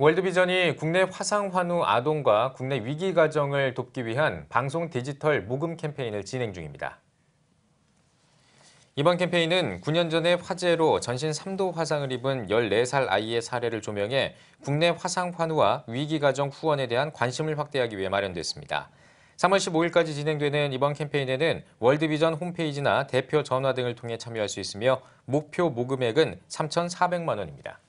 월드비전이 국내 화상환우 아동과 국내 위기 가정을 돕기 위한 방송 디지털 모금 캠페인을 진행 중입니다. 이번 캠페인은 9년 전에 화재로 전신 3도 화상을 입은 14살 아이의 사례를 조명해 국내 화상 환우와 위기 가정 후원에 대한 관심을 확대하기 위해 마련됐습니다. 3월 15일까지 진행되는 이번 캠페인에는 월드비전 홈페이지나 대표 전화 등을 통해 참여할 수 있으며 목표 모금액은 3,400만 원입니다.